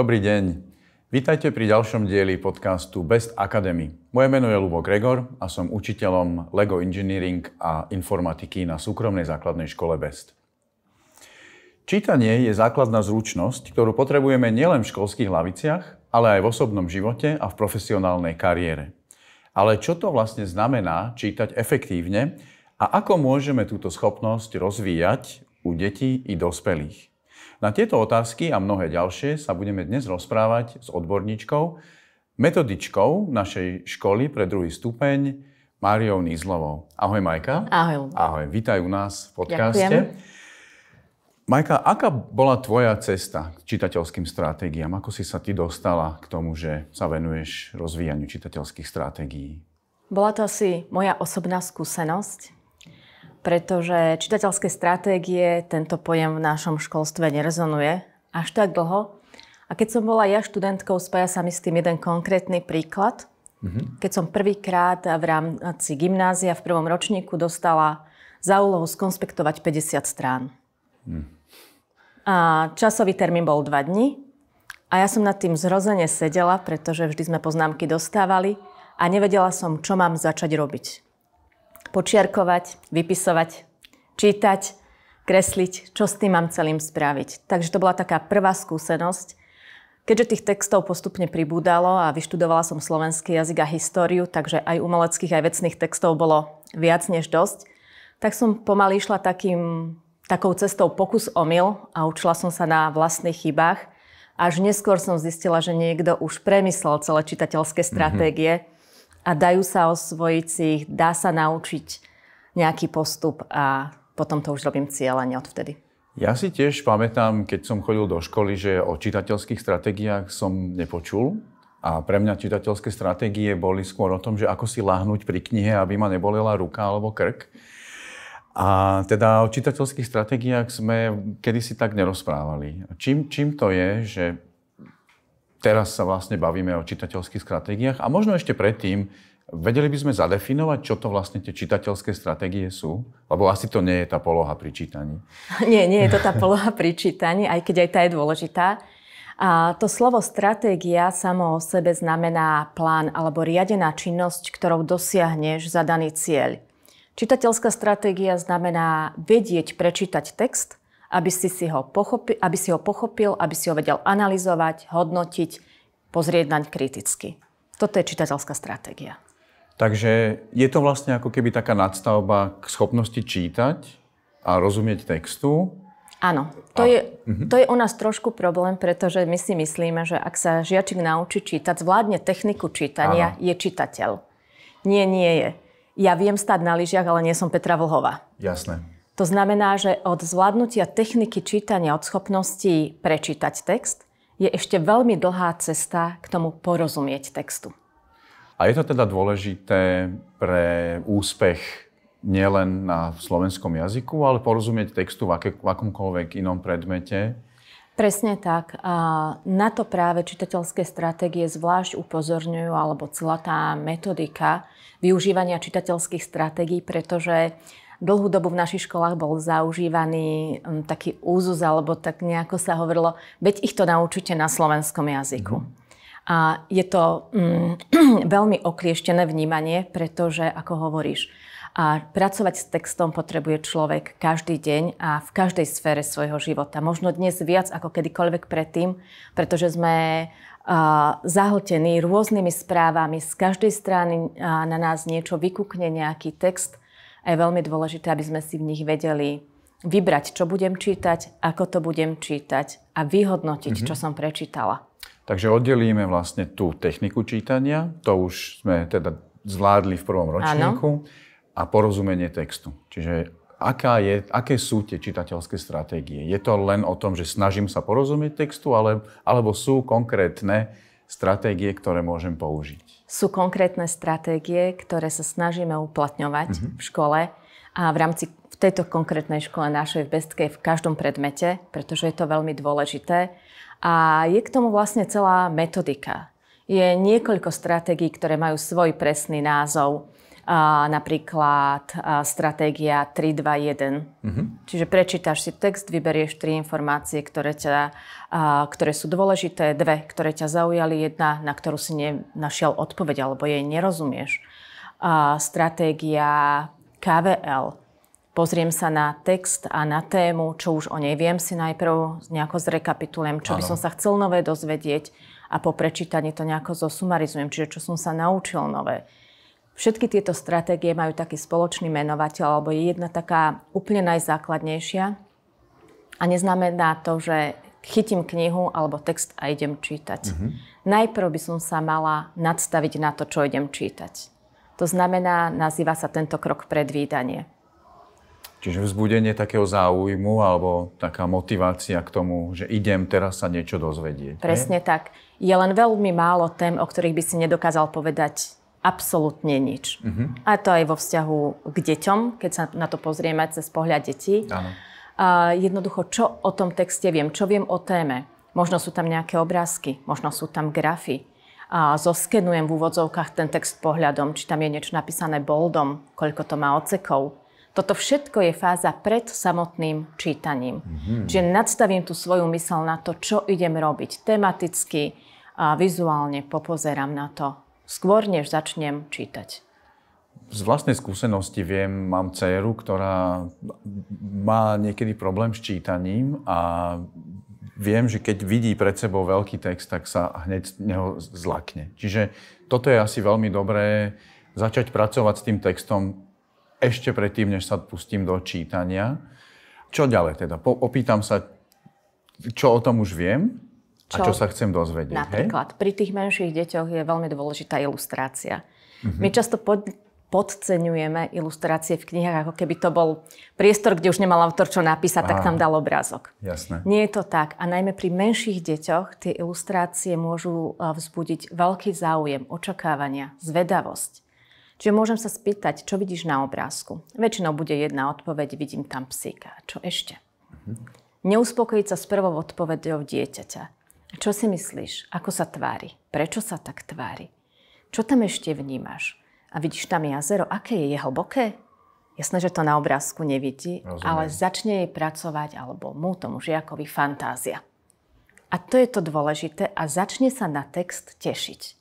Dobrý deň. Vítajte pri ďalšom dieli podcastu Best Academy. Moje meno je Lubo Gregor a som učiteľom LEGO Engineering a informatiky na súkromnej základnej škole Best. Čítanie je základná zručnosť, ktorú potrebujeme nielen v školských laviciach, ale aj v osobnom živote a v profesionálnej kariére. Ale čo to vlastne znamená čítať efektívne a ako môžeme túto schopnosť rozvíjať u detí i dospelých? Na tieto otázky a mnohé ďalšie sa budeme dnes rozprávať s odborníčkou, metodičkou našej školy pre druhý stupeň, Máriou Nízlovou. Ahoj Majka. Ahoj. Ahoj, vítaj u nás v podcaste. Ďakujem. Majka, aká bola tvoja cesta k čitateľským stratégiám? Ako si sa ty dostala k tomu, že sa venuješ rozvíjaniu čitateľských stratégií? Bola to asi moja osobná skúsenosť pretože čitateľské stratégie tento pojem v našom školstve nerezonuje až tak dlho. A keď som bola ja študentkou, spája sa mi s tým jeden konkrétny príklad. Mhm. Keď som prvýkrát v rámci gymnázia v prvom ročníku dostala za úlohu skonspektovať 50 strán. Mhm. A časový termín bol 2 dní a ja som nad tým zrozene sedela, pretože vždy sme poznámky dostávali a nevedela som, čo mám začať robiť počiarkovať, vypisovať, čítať, kresliť, čo s tým mám celým spraviť. Takže to bola taká prvá skúsenosť. Keďže tých textov postupne pribúdalo a vyštudovala som slovenský jazyk a históriu, takže aj umeleckých, aj vecných textov bolo viac než dosť, tak som pomaly išla takým, takou cestou pokus omyl a učila som sa na vlastných chybách. Až neskôr som zistila, že niekto už premyslel celé čitateľské mhm. stratégie. Mm-hmm a dajú sa osvojiť si ich, dá sa naučiť nejaký postup a potom to už robím cieľene odvtedy. Ja si tiež pamätám, keď som chodil do školy, že o čitateľských stratégiách som nepočul. A pre mňa čitateľské stratégie boli skôr o tom, že ako si lahnúť pri knihe, aby ma nebolela ruka alebo krk. A teda o čitateľských stratégiách sme kedysi tak nerozprávali. Čím, čím to je, že teraz sa vlastne bavíme o čitateľských stratégiách a možno ešte predtým, Vedeli by sme zadefinovať, čo to vlastne tie čitateľské stratégie sú? Lebo asi to nie je tá poloha pri čítaní. Nie, nie je to tá poloha pri čítaní, aj keď aj tá je dôležitá. A to slovo stratégia samo o sebe znamená plán alebo riadená činnosť, ktorou dosiahneš zadaný cieľ. Čitateľská stratégia znamená vedieť prečítať text, aby si, si ho pochopil, aby si ho pochopil, aby si ho vedel analyzovať, hodnotiť, pozrieť naň kriticky. Toto je čitateľská stratégia. Takže je to vlastne ako keby taká nadstavba k schopnosti čítať a rozumieť textu. Áno, to, a... je, mhm. to je u nás trošku problém, pretože my si myslíme, že ak sa žiačik naučí čítať, zvládne techniku čítania, Áno. je čitateľ. Nie, nie je. Ja viem stať na lyžiach, ale nie som Petra Vlhová. Jasné. To znamená, že od zvládnutia techniky čítania, od schopností prečítať text, je ešte veľmi dlhá cesta k tomu porozumieť textu. A je to teda dôležité pre úspech nielen na slovenskom jazyku, ale porozumieť textu v, aké, v akomkoľvek inom predmete? Presne tak. A na to práve čitateľské stratégie zvlášť upozorňujú, alebo celá tá metodika využívania čitateľských stratégií, pretože dlhú dobu v našich školách bol zaužívaný um, taký úzus, alebo tak nejako sa hovorilo, veď ich to naučíte na slovenskom jazyku. mm A je to um, veľmi oklieštené vnímanie, pretože, ako hovoríš, a pracovať s textom potrebuje človek každý deň a v každej sfére svojho života. Možno dnes viac ako kedykoľvek predtým, pretože sme zahltení rôznymi správami. Z každej strany na nás niečo vykúkne nejaký text, a je veľmi dôležité, aby sme si v nich vedeli vybrať, čo budem čítať, ako to budem čítať a vyhodnotiť, mm-hmm. čo som prečítala. Takže oddelíme vlastne tú techniku čítania, to už sme teda zvládli v prvom ročníku, ano. a porozumenie textu. Čiže aká je, aké sú tie čitateľské stratégie? Je to len o tom, že snažím sa porozumieť textu, ale, alebo sú konkrétne stratégie, ktoré môžem použiť? Sú konkrétne stratégie, ktoré sa snažíme uplatňovať mm-hmm. v škole a v rámci v tejto konkrétnej škole našej v Bestkej v každom predmete, pretože je to veľmi dôležité. A je k tomu vlastne celá metodika. Je niekoľko stratégií, ktoré majú svoj presný názov napríklad stratégia 321. Mm-hmm. Čiže prečítaš si text, vyberieš tri informácie, ktoré, ťa, ktoré sú dôležité, dve, ktoré ťa zaujali, jedna, na ktorú si nenašiel odpoveď alebo jej nerozumieš. Stratégia KVL. Pozriem sa na text a na tému, čo už o nej viem, si najprv nejako zrekapitulujem, čo ano. by som sa chcel nové dozvedieť a po prečítaní to nejako zosumarizujem, čiže čo som sa naučil nové. Všetky tieto stratégie majú taký spoločný menovateľ, alebo je jedna taká úplne najzákladnejšia. A neznamená to, že chytím knihu alebo text a idem čítať. Mm-hmm. Najprv by som sa mala nadstaviť na to, čo idem čítať. To znamená, nazýva sa tento krok predvídanie. Čiže vzbudenie takého záujmu alebo taká motivácia k tomu, že idem teraz sa niečo dozvedieť. Presne tak. Je len veľmi málo tém, o ktorých by si nedokázal povedať absolútne nič. Uh-huh. A to aj vo vzťahu k deťom, keď sa na to pozrieme cez pohľad detí. Áno. A jednoducho, čo o tom texte viem, čo viem o téme. Možno sú tam nejaké obrázky, možno sú tam grafy. A zoskenujem v úvodzovkách ten text pohľadom, či tam je niečo napísané boldom, koľko to má ocekov. Toto všetko je fáza pred samotným čítaním. Mm-hmm. Čiže nadstavím tú svoju mysel na to, čo idem robiť tematicky a vizuálne popozerám na to, skôr než začnem čítať? Z vlastnej skúsenosti viem, mám dceru, ktorá má niekedy problém s čítaním a viem, že keď vidí pred sebou veľký text, tak sa hneď neho zlakne. Čiže toto je asi veľmi dobré začať pracovať s tým textom ešte predtým, než sa pustím do čítania. Čo ďalej teda? opýtam sa, čo o tom už viem, čo, a čo sa chcem dozvedieť. Napríklad, hej? pri tých menších deťoch je veľmi dôležitá ilustrácia. Mm-hmm. My často pod, podceňujeme ilustrácie v knihách, ako keby to bol priestor, kde už nemal autor čo napísať, tak tam dal obrázok. Jasné. Nie je to tak. A najmä pri menších deťoch tie ilustrácie môžu vzbudiť veľký záujem, očakávania, zvedavosť. Čiže môžem sa spýtať, čo vidíš na obrázku. Väčšinou bude jedna odpoveď, vidím tam psíka. Čo ešte? Mm-hmm. Neuspokojiť sa s prvou odpovedou dieťaťa. Čo si myslíš? Ako sa tvári? Prečo sa tak tvári? Čo tam ešte vnímaš? A vidíš tam jazero? Aké je? jeho boké? Jasné, že to na obrázku nevidí, Rozumiem. ale začne jej pracovať, alebo mu, tomu žiakovi, fantázia. A to je to dôležité a začne sa na text tešiť.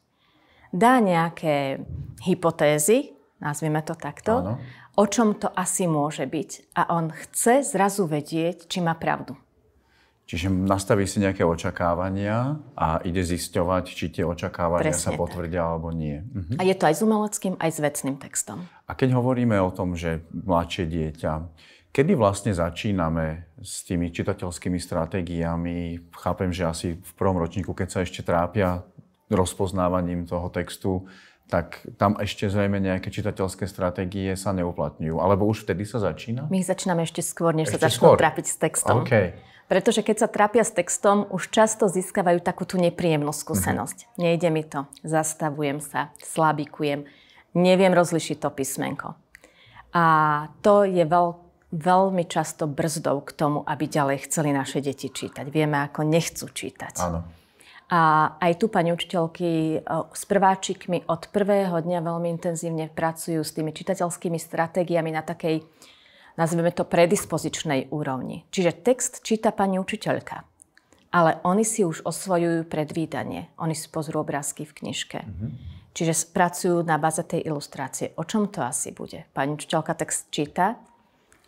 Dá nejaké hypotézy, nazvime to takto, Áno. o čom to asi môže byť. A on chce zrazu vedieť, či má pravdu. Čiže nastaví si nejaké očakávania a ide zisťovať, či tie očakávania Presne sa potvrdia tak. alebo nie. Uh-huh. A je to aj s umeleckým, aj s vecným textom. A keď hovoríme o tom, že mladšie dieťa, kedy vlastne začíname s tými čitateľskými stratégiami? Chápem, že asi v prvom ročníku, keď sa ešte trápia rozpoznávaním toho textu, tak tam ešte zrejme nejaké čitateľské stratégie sa neuplatňujú. Alebo už vtedy sa začína? My ich začíname ešte skôr, než ešte sa začnú trápiť s textom. Okay. Pretože keď sa trápia s textom, už často získavajú takú tú nepríjemnú mhm. skúsenosť. Mm-hmm. Nejde mi to, zastavujem sa, slabikujem, neviem rozlišiť to písmenko. A to je veľ, veľmi často brzdou k tomu, aby ďalej chceli naše deti čítať. Vieme, ako nechcú čítať. Áno. A aj tu pani učiteľky e, s prváčikmi od prvého dňa veľmi intenzívne pracujú s tými čitateľskými stratégiami na takej nazveme to predispozičnej úrovni. Čiže text číta pani učiteľka, ale oni si už osvojujú predvídanie. Oni si pozrú obrázky v knižke. Mm-hmm. Čiže pracujú na baze tej ilustrácie. O čom to asi bude? Pani učiteľka text číta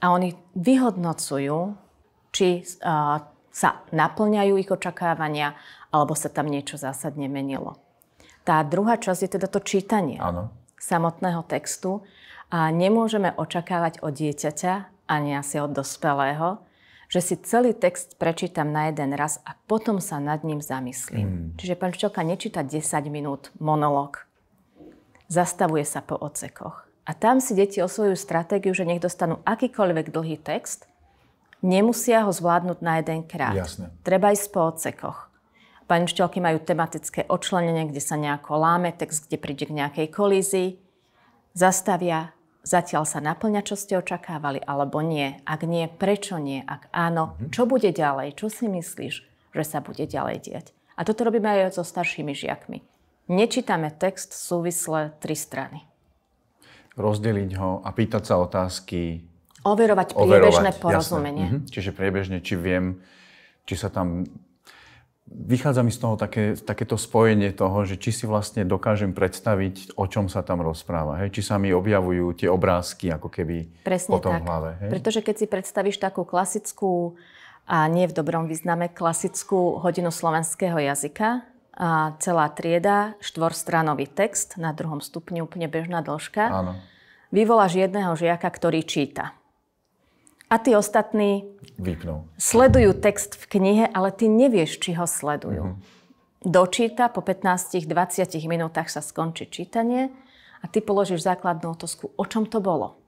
a oni vyhodnocujú, či uh, sa naplňajú ich očakávania, alebo sa tam niečo zásadne menilo. Tá druhá časť je teda to čítanie Áno. samotného textu, a nemôžeme očakávať od dieťaťa, ani asi od dospelého, že si celý text prečítam na jeden raz a potom sa nad ním zamyslím. Mm. Čiže pán Čoka nečíta 10 minút monolog. Zastavuje sa po ocekoch. A tam si deti osvojujú stratégiu, že nech dostanú akýkoľvek dlhý text, nemusia ho zvládnuť na jeden krát. Jasne. Treba ísť po ocekoch. Pani učiteľky majú tematické odčlenenie, kde sa nejako láme text, kde príde k nejakej kolízii. Zastavia, zatiaľ sa naplňa, čo ste očakávali, alebo nie? Ak nie, prečo nie? Ak áno, mm-hmm. čo bude ďalej? Čo si myslíš, že sa bude ďalej diať? A toto robíme aj so staršími žiakmi. Nečítame text súvisle tri strany. Rozdeliť ho a pýtať sa otázky. Overovať priebežné overovať, porozumenie. Mm-hmm. Čiže priebežne, či viem, či sa tam vychádza mi z toho také, takéto spojenie toho, že či si vlastne dokážem predstaviť, o čom sa tam rozpráva. Hej? Či sa mi objavujú tie obrázky ako keby Presne potom tak. v hlave. Hej? Pretože keď si predstavíš takú klasickú, a nie v dobrom význame, klasickú hodinu slovenského jazyka, a celá trieda, štvorstranový text na druhom stupni, úplne bežná dĺžka. Áno. Vyvoláš jedného žiaka, ktorý číta a tí ostatní Vypnú. sledujú text v knihe, ale ty nevieš, či ho sledujú. Mm-hmm. Dočíta, po 15-20 minútach sa skončí čítanie a ty položíš základnú otázku, o čom to bolo.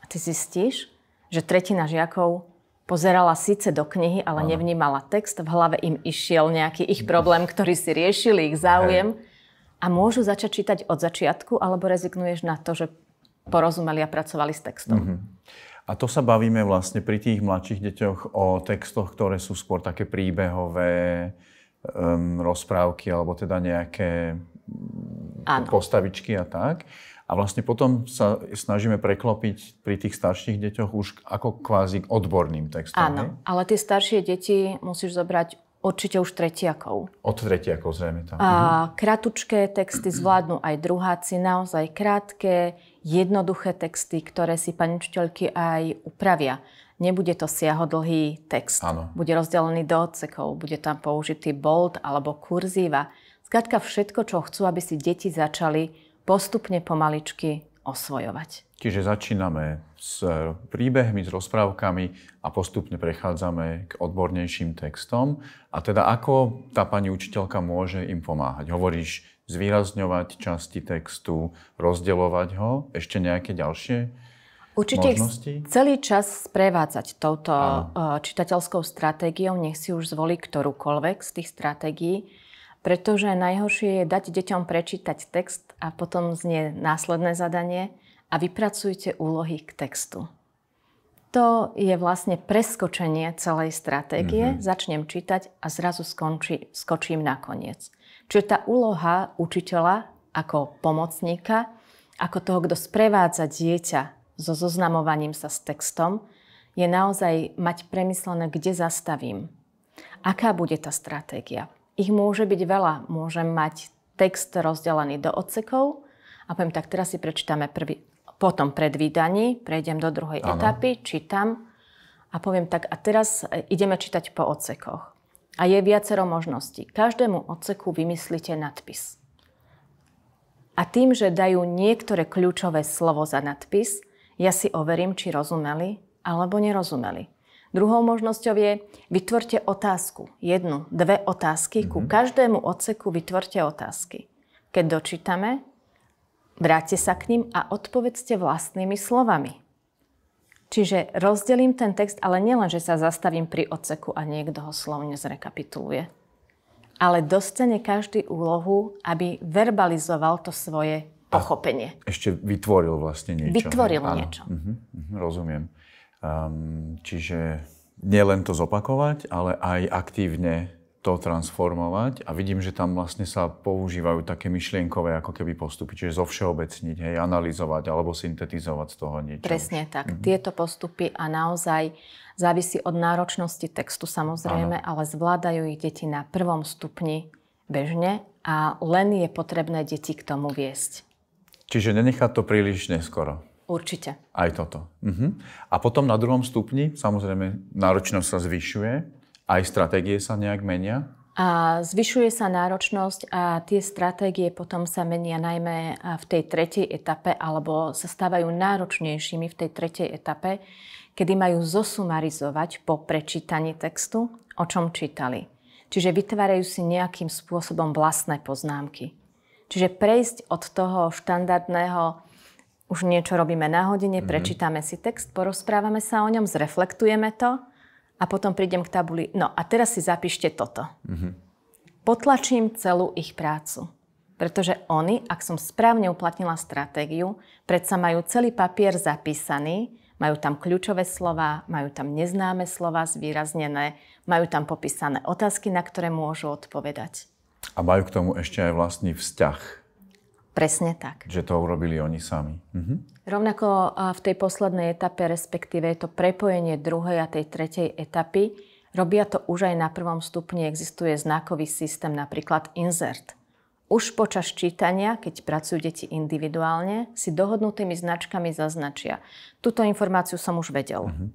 A ty zistíš, že tretina žiakov pozerala síce do knihy, ale ano. nevnímala text, v hlave im išiel nejaký ich problém, ktorý si riešili, ich záujem. Hej. A môžu začať čítať od začiatku, alebo rezignuješ na to, že porozumeli a pracovali s textom. Mm-hmm. A to sa bavíme vlastne pri tých mladších deťoch o textoch, ktoré sú skôr také príbehové um, rozprávky alebo teda nejaké ano. Mm, postavičky a tak. A vlastne potom sa snažíme preklopiť pri tých starších deťoch už ako kvázi k odborným textom. Áno, ne? ale tie staršie deti musíš zobrať určite už tretiakov. Od tretiakov zrejme tam. A, mhm. kratučké texty zvládnu aj druháci, naozaj krátke jednoduché texty, ktoré si pani učiteľky aj upravia. Nebude to siahodlhý text. Áno. Bude rozdelený do odsekov, bude tam použitý bold alebo kurzíva. Zkrátka všetko, čo chcú, aby si deti začali postupne pomaličky osvojovať. Čiže začíname s e, príbehmi, s rozprávkami a postupne prechádzame k odbornejším textom. A teda ako tá pani učiteľka môže im pomáhať? Hovoríš zvýrazňovať časti textu, rozdeľovať ho, ešte nejaké ďalšie? Určite ich celý čas sprevádzať touto Aha. E, čitateľskou stratégiou, nech si už zvolí ktorúkoľvek z tých stratégií, pretože najhoršie je dať deťom prečítať text a potom znie následné zadanie a vypracujte úlohy k textu. To je vlastne preskočenie celej stratégie. Mm-hmm. Začnem čítať a zrazu skonči, skočím na koniec. Čiže tá úloha učiteľa ako pomocníka, ako toho, kto sprevádza dieťa so zoznamovaním sa s textom, je naozaj mať premyslené, kde zastavím. Aká bude tá stratégia? Ich môže byť veľa. Môžem mať text rozdelený do odsekov a poviem tak, teraz si prečítame prvý potom predvídaní, prejdem do druhej ano. etapy, čítam a poviem tak, a teraz e, ideme čítať po odsekoch. A je viacero možností. Každému odseku vymyslíte nadpis. A tým, že dajú niektoré kľúčové slovo za nadpis, ja si overím, či rozumeli alebo nerozumeli. Druhou možnosťou je, vytvorte otázku. Jednu, dve otázky. Mm-hmm. Ku mhm. každému odseku vytvorte otázky. Keď dočítame, Vráťte sa k ním a odpovedzte vlastnými slovami. Čiže rozdelím ten text, ale nielen, že sa zastavím pri odseku a niekto ho slovne zrekapituluje. Ale dostane každý úlohu, aby verbalizoval to svoje pochopenie. A ešte vytvoril vlastne niečo. Vytvoril ne? niečo. Uh-huh, uh-huh, rozumiem. Um, čiže nielen to zopakovať, ale aj aktívne to transformovať a vidím, že tam vlastne sa používajú také myšlienkové ako keby postupy, čiže zovšeobecniť, hej, analyzovať alebo syntetizovať z toho niečo. Presne tak. Mm-hmm. Tieto postupy a naozaj závisí od náročnosti textu samozrejme, ano. ale zvládajú ich deti na prvom stupni bežne a len je potrebné deti k tomu viesť. Čiže nenechať to príliš neskoro. Určite. Aj toto. Uh-huh. A potom na druhom stupni, samozrejme, náročnosť sa zvyšuje aj stratégie sa nejak menia? A zvyšuje sa náročnosť a tie stratégie potom sa menia najmä v tej tretej etape alebo sa stávajú náročnejšími v tej tretej etape, kedy majú zosumarizovať po prečítaní textu, o čom čítali. Čiže vytvárajú si nejakým spôsobom vlastné poznámky. Čiže prejsť od toho štandardného už niečo robíme na hodine, mm-hmm. prečítame si text, porozprávame sa o ňom, zreflektujeme to a potom prídem k tabuli. No a teraz si zapíšte toto. Mm-hmm. Potlačím celú ich prácu. Pretože oni, ak som správne uplatnila stratégiu, predsa majú celý papier zapísaný, majú tam kľúčové slova, majú tam neznáme slova zvýraznené, majú tam popísané otázky, na ktoré môžu odpovedať. A majú k tomu ešte aj vlastný vzťah. Presne tak. Že to urobili oni sami. Mhm. Rovnako v tej poslednej etape, respektíve to prepojenie druhej a tej tretej etapy, robia to už aj na prvom stupni, existuje znakový systém, napríklad insert. Už počas čítania, keď pracujú deti individuálne, si dohodnutými značkami zaznačia. Tuto informáciu som už vedel. Uh-huh.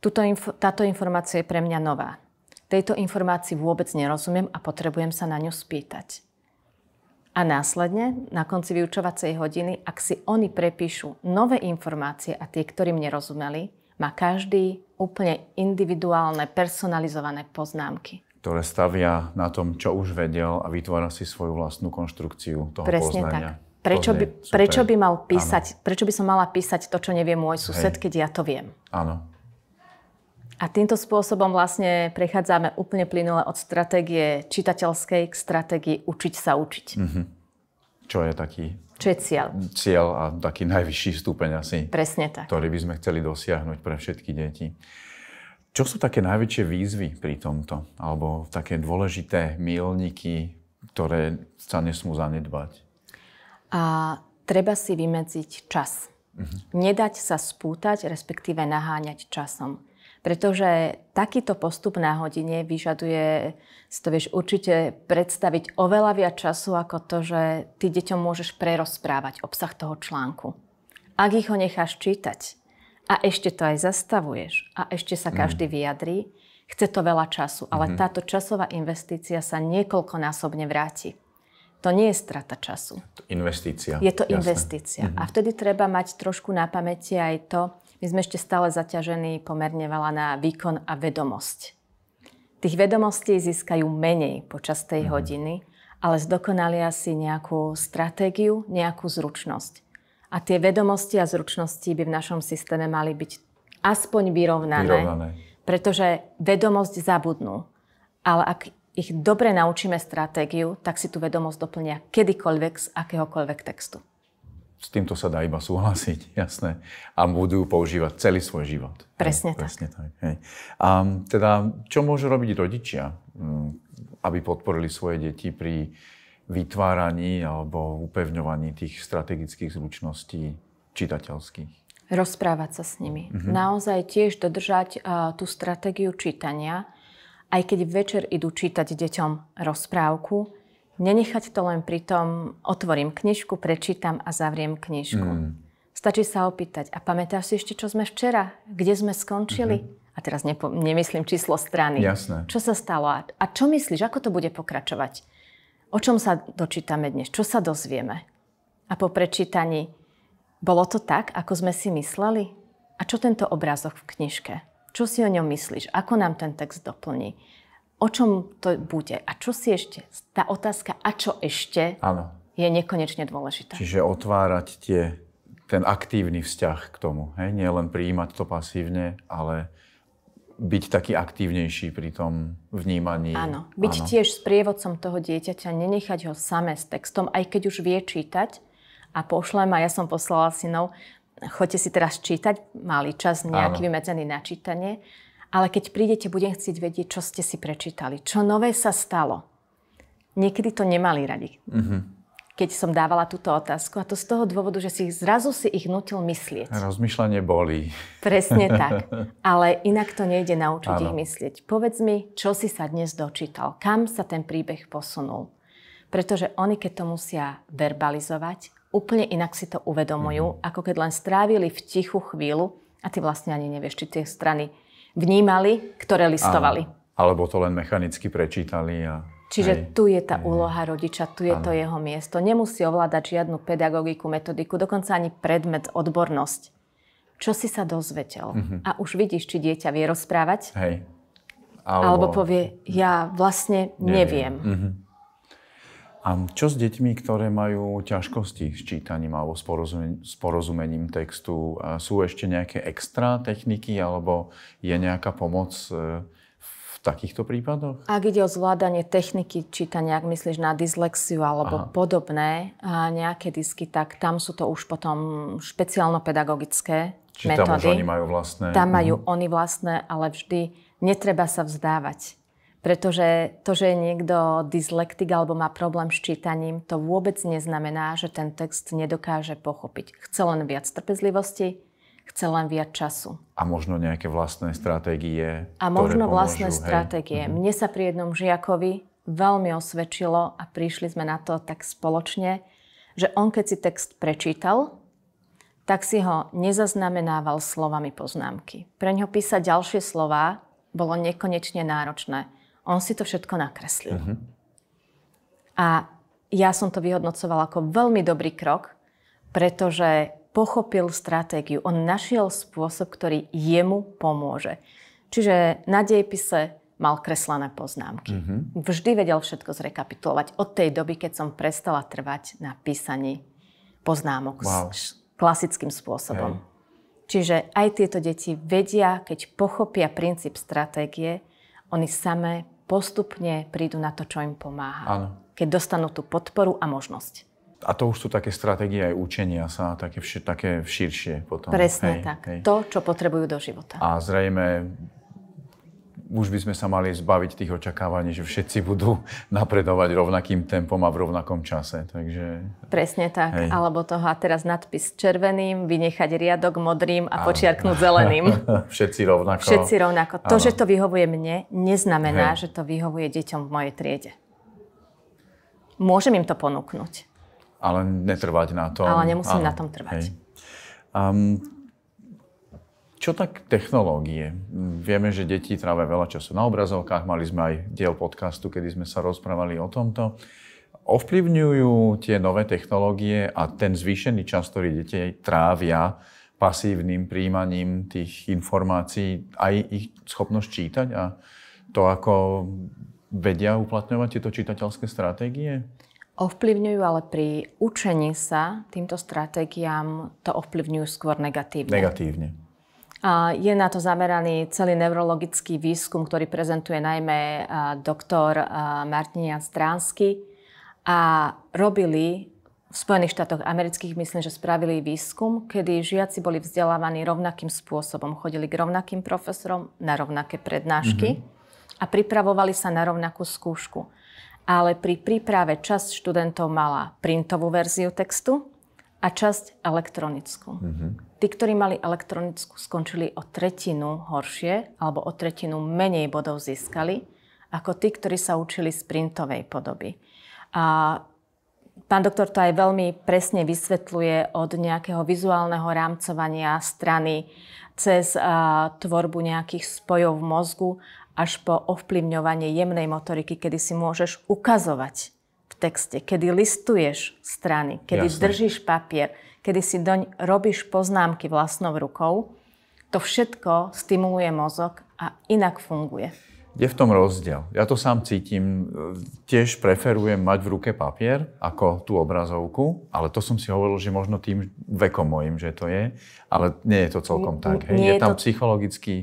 Tuto inf- táto informácia je pre mňa nová. Tejto informácii vôbec nerozumiem a potrebujem sa na ňu spýtať. A následne, na konci vyučovacej hodiny, ak si oni prepíšu nové informácie a tie, ktorým nerozumeli, má každý úplne individuálne, personalizované poznámky. Ktoré stavia na tom, čo už vedel a vytvára si svoju vlastnú konštrukciu toho Presne poznania. Tak. Prečo by, prečo by mal písať, prečo by som mala písať to, čo nevie môj sused, Hej. keď ja to viem? Áno. A týmto spôsobom vlastne prechádzame úplne plynule od stratégie čitateľskej k stratégii učiť sa učiť. Mm-hmm. Čo je taký... Čo je cieľ. Cieľ a taký najvyšší stupeň asi. Presne tak. Ktorý by sme chceli dosiahnuť pre všetky deti. Čo sú také najväčšie výzvy pri tomto? Alebo také dôležité milníky, ktoré sa nesmú zanedbať? A treba si vymedziť čas. Mm-hmm. Nedať sa spútať, respektíve naháňať časom pretože takýto postup na hodine vyžaduje, si to vieš určite predstaviť oveľa viac času ako to, že ty deťom môžeš prerozprávať obsah toho článku. Ak ich ho necháš čítať a ešte to aj zastavuješ a ešte sa mhm. každý vyjadrí, chce to veľa času, ale mm-hmm. táto časová investícia sa niekoľkonásobne vráti. To nie je strata času. Investícia. Je to Jasné. investícia. Mm-hmm. A mhm. vtedy treba mať trošku na pamäti aj to, my sme ešte stále zaťažení pomerne veľa na výkon a vedomosť. Tých vedomostí získajú menej počas tej mm. hodiny, ale zdokonalia si nejakú stratégiu, nejakú zručnosť. A tie vedomosti a zručnosti by v našom systéme mali byť aspoň vyrovnané, vyrovnané. pretože vedomosť zabudnú. Ale ak ich dobre naučíme stratégiu, tak si tú vedomosť doplnia kedykoľvek z akéhokoľvek textu s týmto sa dá iba súhlasiť, jasné. A budú používať celý svoj život. Presne hej, tak. Presne tak hej. A teda, čo môžu robiť rodičia, mm, aby podporili svoje deti pri vytváraní alebo upevňovaní tých strategických zručností čitateľských? rozprávať sa s nimi. Mm-hmm. Naozaj tiež dodržať uh, tú stratégiu čítania, aj keď večer idú čítať deťom rozprávku, Nenechať to len pri tom, otvorím knižku, prečítam a zavriem knižku. Mm. Stačí sa opýtať, a pamätáš si ešte, čo sme včera? Kde sme skončili? Mm-hmm. A teraz nepo- nemyslím číslo strany. Jasné. Čo sa stalo? A, a čo myslíš, ako to bude pokračovať? O čom sa dočítame dnes? Čo sa dozvieme? A po prečítaní, bolo to tak, ako sme si mysleli? A čo tento obrázok v knižke? Čo si o ňom myslíš? Ako nám ten text doplní? o čom to bude a čo si ešte, tá otázka a čo ešte ano. je nekonečne dôležitá. Čiže otvárať tie, ten aktívny vzťah k tomu, hej? nie len prijímať to pasívne, ale byť taký aktívnejší pri tom vnímaní. Áno, byť ano. tiež sprievodcom toho dieťaťa, nenechať ho samé s textom, aj keď už vie čítať a pošlem a ja som poslala synov, choďte si teraz čítať, mali čas nejaký vymedzený na čítanie ale keď prídete, budem chcieť vedieť, čo ste si prečítali, čo nové sa stalo. Niekedy to nemali radi, mm-hmm. keď som dávala túto otázku. A to z toho dôvodu, že si ich, zrazu si ich nutil myslieť. Rozmýšľanie bolí. Presne tak. Ale inak to nejde naučiť ano. ich myslieť. Povedz mi, čo si sa dnes dočítal, kam sa ten príbeh posunul. Pretože oni, keď to musia verbalizovať, úplne inak si to uvedomujú, mm-hmm. ako keď len strávili v tichu chvíľu a ty vlastne ani nevieš, či tie strany vnímali, ktoré listovali. Áno. Alebo to len mechanicky prečítali a Čiže hej, tu je tá hej, mhm. úloha rodiča, tu je áno. to jeho miesto. Nemusí ovládať žiadnu pedagogiku, metodiku, dokonca ani predmet, odbornosť. Čo si sa dozvedel? Uh-huh. A už vidíš, či dieťa vie rozprávať? Hej. Alebo, alebo povie, ja vlastne neviem. neviem. Uh-huh. A čo s deťmi, ktoré majú ťažkosti s čítaním alebo s, porozum- s porozumením textu? Sú ešte nejaké extra techniky alebo je nejaká pomoc e, v takýchto prípadoch? Ak ide o zvládanie techniky čítania, ak myslíš na dyslexiu alebo Aha. podobné a nejaké disky, tak tam sú to už potom špeciálno-pedagogické Čiže metódy. tam už oni majú vlastné? Tam majú mhm. oni vlastné, ale vždy netreba sa vzdávať pretože to, že je niekto dyslektik alebo má problém s čítaním, to vôbec neznamená, že ten text nedokáže pochopiť. Chce len viac trpezlivosti, chce len viac času. A možno nejaké vlastné stratégie. A možno pomôžu, vlastné hej. stratégie. Mm-hmm. Mne sa pri jednom žiakovi veľmi osvedčilo a prišli sme na to tak spoločne, že on keď si text prečítal, tak si ho nezaznamenával slovami poznámky. Pre ňo písať ďalšie slova bolo nekonečne náročné. On si to všetko nakreslil. Uh-huh. A ja som to vyhodnocovala ako veľmi dobrý krok, pretože pochopil stratégiu. On našiel spôsob, ktorý jemu pomôže. Čiže na dejpise mal kreslené poznámky. Uh-huh. Vždy vedel všetko zrekapitulovať od tej doby, keď som prestala trvať na písaní poznámok wow. s klasickým spôsobom. Hey. Čiže aj tieto deti vedia, keď pochopia princíp stratégie, oni samé postupne prídu na to, čo im pomáha. Áno. Keď dostanú tú podporu a možnosť. A to už sú také stratégie aj učenia sa, také, také širšie potom. Presne hej, tak. Hej. To, čo potrebujú do života. A zrejme už by sme sa mali zbaviť tých očakávaní, že všetci budú napredovať rovnakým tempom a v rovnakom čase. Takže... Presne tak. Hej. Alebo toho a teraz nadpis červeným, vynechať riadok modrým a počiarknúť zeleným. Všetci rovnako. Všetci rovnako. Áno. To, že to vyhovuje mne, neznamená, Hej. že to vyhovuje deťom v mojej triede. Môžem im to ponúknuť. Ale netrvať na tom. Ale nemusím Áno. na tom trvať. Hej. Um, čo tak technológie? Vieme, že deti trávia veľa času na obrazovkách, mali sme aj diel podcastu, kedy sme sa rozprávali o tomto. Ovplyvňujú tie nové technológie a ten zvýšený čas, ktorý deti trávia pasívnym príjmaním tých informácií, aj ich schopnosť čítať a to, ako vedia uplatňovať tieto čitateľské stratégie? Ovplyvňujú, ale pri učení sa týmto stratégiám to ovplyvňujú skôr negatívne. Negatívne. Je na to zameraný celý neurologický výskum, ktorý prezentuje najmä doktor Martin Jan Stránsky. A robili v Spojených štátoch amerických, myslím, že spravili výskum, kedy žiaci boli vzdelávaní rovnakým spôsobom. Chodili k rovnakým profesorom na rovnaké prednášky mm-hmm. a pripravovali sa na rovnakú skúšku. Ale pri príprave časť študentov mala printovú verziu textu a časť elektronickú. Mm-hmm. Tí, ktorí mali elektronickú, skončili o tretinu horšie alebo o tretinu menej bodov získali ako tí, ktorí sa učili z printovej podoby. A pán doktor to aj veľmi presne vysvetľuje od nejakého vizuálneho rámcovania strany cez a, tvorbu nejakých spojov v mozgu až po ovplyvňovanie jemnej motoriky, kedy si môžeš ukazovať v texte, kedy listuješ strany, kedy Jasne. držíš papier, kedy si doň robíš poznámky vlastnou rukou, to všetko stimuluje mozog a inak funguje. Je v tom rozdiel. Ja to sám cítim. Tiež preferujem mať v ruke papier ako tú obrazovku, ale to som si hovoril, že možno tým vekom mojim, že to je. Ale nie je to celkom tak. Hej. Je, je tam to... áno,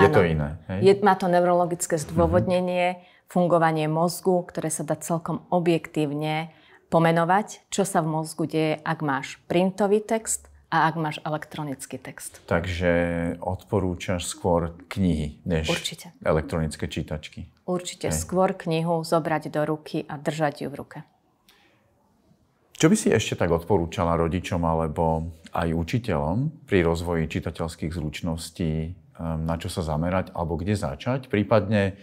je to iné. Hej. Je, má to neurologické mhm. zdôvodnenie, mm-hmm. fungovanie mozgu, ktoré sa dá celkom objektívne pomenovať, čo sa v mozgu deje, ak máš printový text a ak máš elektronický text. Takže odporúčaš skôr knihy než Určite. elektronické čítačky. Určite, Hej. skôr knihu zobrať do ruky a držať ju v ruke. Čo by si ešte tak odporúčala rodičom alebo aj učiteľom pri rozvoji čitateľských zručností, ehm, na čo sa zamerať alebo kde začať? Prípadne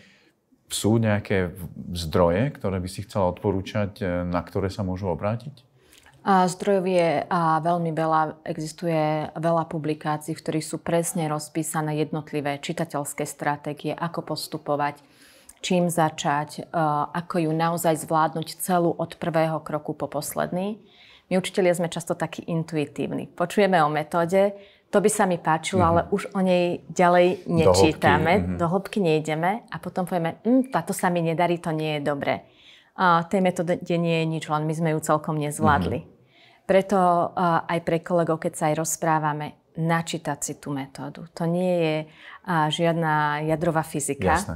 sú nejaké zdroje, ktoré by si chcela odporúčať, e, na ktoré sa môžu obrátiť? A zdrojov je a veľmi veľa, existuje veľa publikácií, v ktorých sú presne rozpísané jednotlivé čitateľské stratégie, ako postupovať, čím začať, e, ako ju naozaj zvládnuť celú od prvého kroku po posledný. My učiteľia sme často takí intuitívni. Počujeme o metóde, to by sa mi páčilo, mm-hmm. ale mhm. už o nej ďalej nečítame, do hĺbky mm-hmm. nejdeme a potom povieme, mm, táto sa mi nedarí, to nie je dobre. A tej metóde nie je nič, len my sme ju celkom nezvládli. Mm-hmm. Preto a, aj pre kolegov, keď sa aj rozprávame, načítať si tú metódu. To nie je a, žiadna jadrová fyzika. Jasne.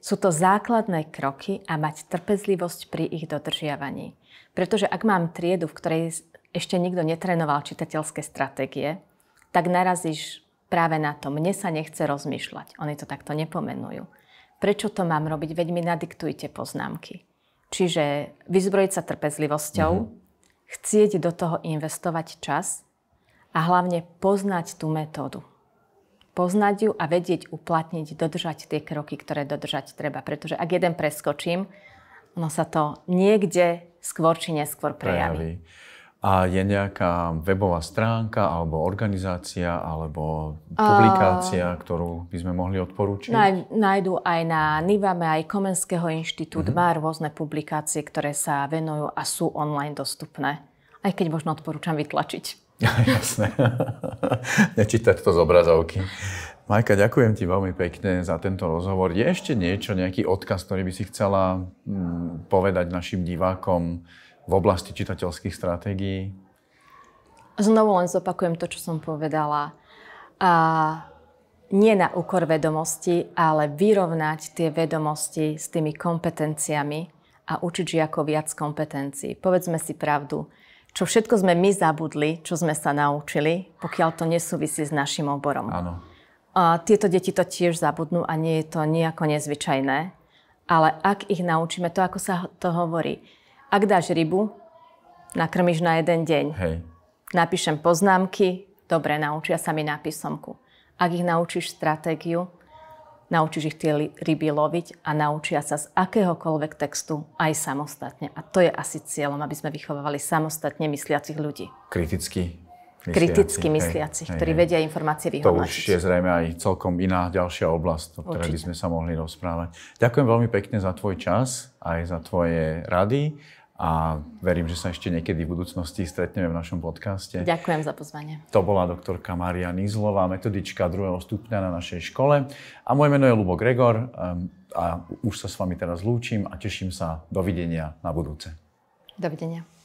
Sú to základné kroky a mať trpezlivosť pri ich dodržiavaní. Pretože ak mám triedu, v ktorej ešte nikto netrénoval čitateľské stratégie, tak narazíš práve na to, mne sa nechce rozmýšľať. Oni to takto nepomenujú. Prečo to mám robiť? Veď mi nadiktujte poznámky. Čiže vyzbrojiť sa trpezlivosťou, uh-huh. chcieť do toho investovať čas a hlavne poznať tú metódu. Poznať ju a vedieť uplatniť, dodržať tie kroky, ktoré dodržať treba. Pretože ak jeden preskočím, ono sa to niekde skôr či neskôr prejaví. prejaví a je nejaká webová stránka alebo organizácia alebo publikácia, uh, ktorú by sme mohli odporúčiť? Naj, nájdu aj na Nivame, aj Komenského inštitút, uh-huh. má rôzne publikácie, ktoré sa venujú a sú online dostupné. Aj keď možno odporúčam vytlačiť. Jasné. Nečítať to z obrazovky. Majka, ďakujem ti veľmi pekne za tento rozhovor. Je ešte niečo, nejaký odkaz, ktorý by si chcela mm, povedať našim divákom? v oblasti čitateľských stratégií? Znovu len zopakujem to, čo som povedala. A nie na úkor vedomosti, ale vyrovnať tie vedomosti s tými kompetenciami a učiť žiakov viac kompetencií. Povedzme si pravdu. Čo všetko sme my zabudli, čo sme sa naučili, pokiaľ to nesúvisí s našim oborom. Áno. A tieto deti to tiež zabudnú a nie je to nejako nezvyčajné. Ale ak ich naučíme, to ako sa to hovorí, ak dáš rybu, nakrmiš na jeden deň. Hej. Napíšem poznámky, dobre, naučia sa mi na písomku. Ak ich naučíš stratégiu, naučíš ich tie ryby loviť a naučia sa z akéhokoľvek textu aj samostatne. A to je asi cieľom, aby sme vychovávali samostatne mysliacich ľudí. Kriticky Mysliaci, kriticky mysliacich, hej, ktorí hej, vedia informácie vyhodnotiť. To už je zrejme aj celkom iná ďalšia oblasť, o ktorej by sme sa mohli rozprávať. Ďakujem veľmi pekne za tvoj čas, aj za tvoje rady a verím, že sa ešte niekedy v budúcnosti stretneme v našom podcaste. Ďakujem za pozvanie. To bola doktorka Maria Nizlová, metodička druhého stupňa na našej škole. A moje meno je Lubo Gregor ehm, a už sa s vami teraz lúčim a teším sa. Dovidenia na budúce. Dovidenia.